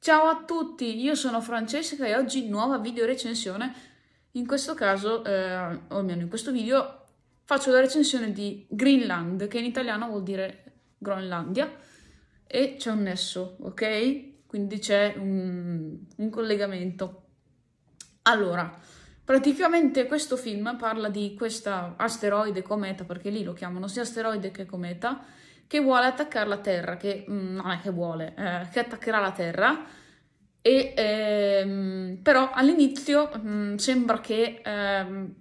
Ciao a tutti, io sono Francesca e oggi nuova video recensione. In questo caso, eh, o almeno in questo video, faccio la recensione di Greenland, che in italiano vuol dire Groenlandia, e c'è un nesso, ok? Quindi c'è un, un collegamento. Allora, praticamente questo film parla di questa asteroide cometa, perché lì lo chiamano sia asteroide che cometa, che vuole attaccare la terra, che mm, non è che vuole, eh, che attaccherà la terra. E, ehm, però all'inizio mh, mm, sembra che ehm,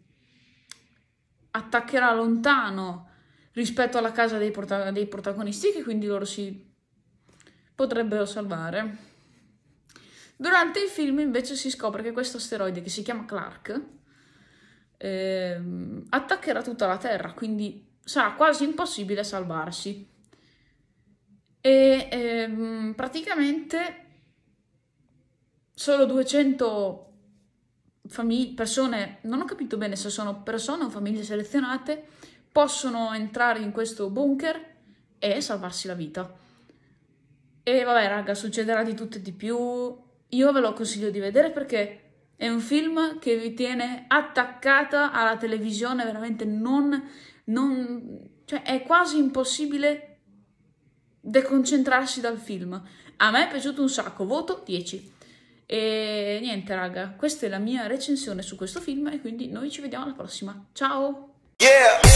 attaccherà lontano rispetto alla casa dei, prota- dei protagonisti, che quindi loro si potrebbero salvare. Durante il film invece si scopre che questo asteroide che si chiama Clark ehm, attaccherà tutta la Terra, quindi sarà quasi impossibile salvarsi e ehm, praticamente solo 200 famig- persone, non ho capito bene se sono persone o famiglie selezionate, possono entrare in questo bunker e salvarsi la vita. E vabbè raga, succederà di tutto e di più, io ve lo consiglio di vedere perché è un film che vi tiene attaccata alla televisione, veramente non... non cioè è quasi impossibile deconcentrarsi dal film. A me è piaciuto un sacco, voto 10. E niente, raga, questa è la mia recensione su questo film e quindi noi ci vediamo alla prossima. Ciao! Yeah!